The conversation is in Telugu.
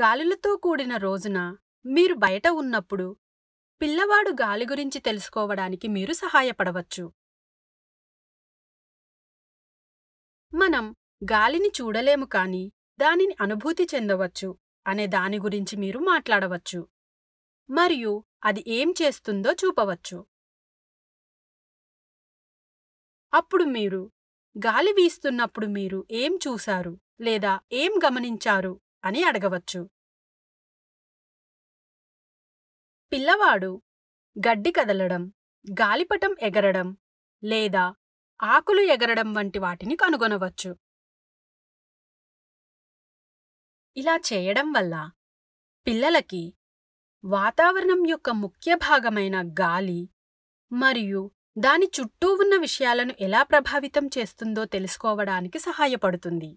గాలులతో కూడిన రోజున మీరు బయట ఉన్నప్పుడు పిల్లవాడు గాలి గురించి తెలుసుకోవడానికి మీరు సహాయపడవచ్చు మనం గాలిని చూడలేము కాని దానిని అనుభూతి చెందవచ్చు అనే దాని గురించి మీరు మాట్లాడవచ్చు మరియు అది ఏం చేస్తుందో చూపవచ్చు అప్పుడు మీరు గాలి వీస్తున్నప్పుడు మీరు ఏం చూశారు లేదా ఏం గమనించారు అని అడగవచ్చు పిల్లవాడు గడ్డి కదలడం గాలిపటం ఎగరడం లేదా ఆకులు ఎగరడం వంటి వాటిని కనుగొనవచ్చు ఇలా చేయడం వల్ల పిల్లలకి వాతావరణం యొక్క ముఖ్య భాగమైన గాలి మరియు దాని చుట్టూ ఉన్న విషయాలను ఎలా ప్రభావితం చేస్తుందో తెలుసుకోవడానికి సహాయపడుతుంది